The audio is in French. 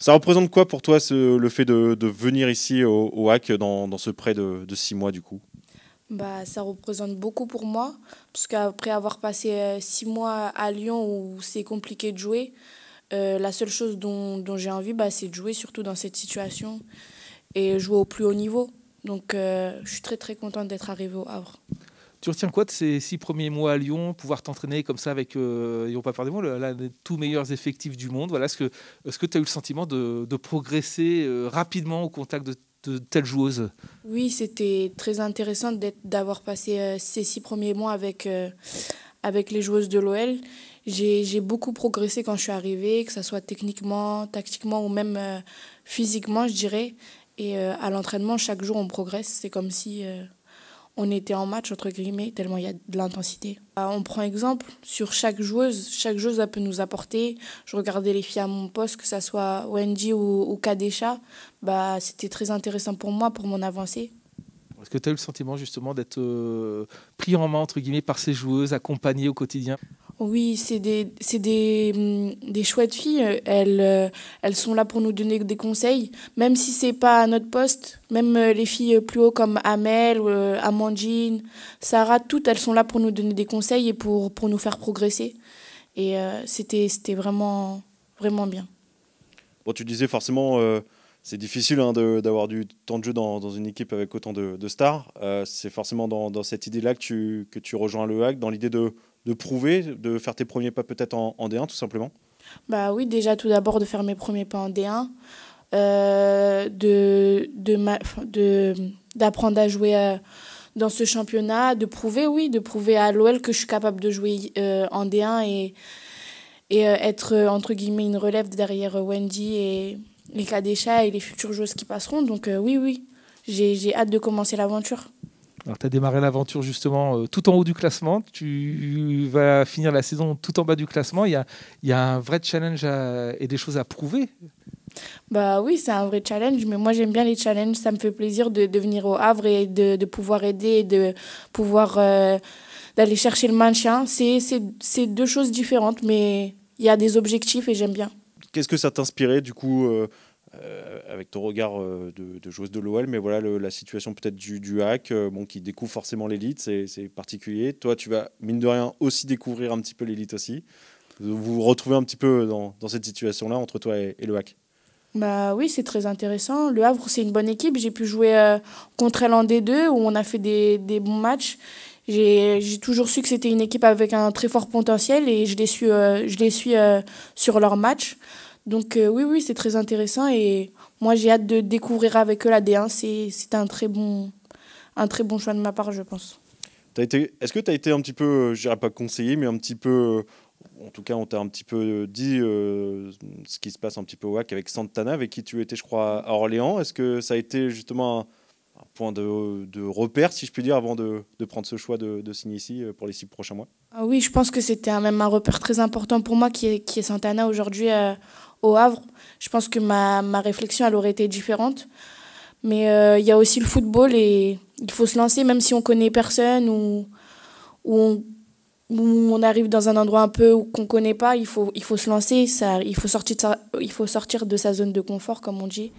Ça représente quoi pour toi le fait de, de, venir ici au, HAC dans, dans, ce prêt de, de six mois du coup bah, ça représente beaucoup pour moi, parce qu'après avoir passé euh, six mois à Lyon où c'est compliqué de jouer, euh, la seule chose dont, dont j'ai envie, bah, c'est de jouer surtout dans cette situation et jouer au plus haut niveau. Donc euh, je suis très très contente d'être arrivée au Havre. Tu retiens quoi de ces six premiers mois à Lyon Pouvoir t'entraîner comme ça avec, euh, pas peur des mots, l'un des tout meilleurs effectifs du monde. Voilà, est-ce que tu as eu le sentiment de, progresser euh, rapidement au contact de, de telles joueuses Oui, c'était très intéressant d'avoir passé euh, ces six premiers mois avec, euh, avec les joueuses de l'OL. J'ai beaucoup progressé quand je suis arrivée, que ce soit techniquement, tactiquement ou même physiquement, je dirais. Et à l'entraînement, chaque jour, on progresse. C'est comme si on était en match, entre guillemets, tellement il y a de l'intensité. Euh, on prend exemple sur chaque joueuse. Chaque joueuse, a peut nous apporter. Je regardais les filles à mon poste, que ce soit Wendy ou, ou Kadesha. Bah, C'était très intéressant pour moi, pour mon avancée. Est-ce que tu as eu le sentiment justement d'être euh, pris en main, entre guillemets, par ces joueuses, accompagnées au quotidien oui, c'est des, c'est des, hum, des chouettes filles. Elles, euh, elles sont là pour nous donner des conseils, même si c'est pas à notre poste. Même euh, les filles plus haut comme Amel, euh, Amandine, Sarah, toutes, elles sont là pour nous donner des conseils et pour, pour nous faire progresser. Et c'était, c'était vraiment, vraiment bien. Bon, tu disais forcément, c'est difficile hein, de, d'avoir du temps de jeu dans, dans une équipe avec autant de, de stars. c'est forcément dans, dans cette idée-là que tu, que tu rejoins le hack, dans l'idée de de prouver, de faire tes premiers pas peut-être en, D1 tout simplement Bah oui, déjà tout d'abord de faire mes premiers pas en D1, euh, de d'apprendre à jouer euh, dans ce championnat, de prouver oui, de prouver à l'OL que je suis capable de jouer euh, en D1 et et être entre guillemets une relève derrière Wendy et les chats et les futures joueuses qui passeront. Donc oui, oui, j'ai hâte de commencer l'aventure. Alors, tu as démarré l'aventure justement euh, tout en haut du classement. Tu vas finir la saison tout en bas du classement. Il y a, un vrai challenge et des choses à prouver. Bah oui, c'est un vrai challenge, mais moi j'aime bien les challenges. Ça me fait plaisir de, venir au Havre et de, pouvoir aider, de pouvoir euh, d'aller chercher le maintien. C'est deux choses différentes, mais il y a des objectifs et j'aime bien. Qu'est-ce que ça t'inspirait du coup euh, euh, avec ton regard euh, de, joueuse de l'OL, mais voilà la situation peut-être du, hack, euh, bon, qui découvre forcément l'élite, c'est particulier. Toi, tu vas, mine de rien, aussi découvrir un petit peu l'élite aussi. Vous vous retrouvez un petit peu dans, cette situation-là entre toi et, le hack bah oui, c'est très intéressant. Le Havre, c'est une bonne équipe. J'ai pu jouer contre elle en D2 où on a fait des, bons matchs. J'ai toujours su que c'était une équipe avec un très fort potentiel et je les suis, je les suis sur leurs matchs. Donc euh, oui, oui, c'est très intéressant et moi j'ai hâte de découvrir avec eux la D1. C'est un, très bon, un très bon choix de ma part, je pense. Est-ce que tu as été un petit peu, euh, je dirais pas conseillé, mais un petit peu, euh, en tout cas on t'a un petit peu dit ce qui se passe un petit peu au avec Santana, avec qui tu étais je crois à Orléans. Est-ce que ça a été justement un point de, repère, si je puis dire, avant de, prendre ce choix de, signer ici euh, pour les six prochains mois ah Oui, je pense que c'était même un repère très important pour moi qui est, Santana aujourd'hui euh, au Havre. Je pense que ma, réflexion, elle aurait été différente. Mais euh, il y a aussi le football et il faut se lancer, même si on connaît personne ou, on arrive dans un endroit un peu qu'on connaît pas, il faut, il faut se lancer, ça, il, faut sortir il faut sortir de sa zone de confort, comme on dit.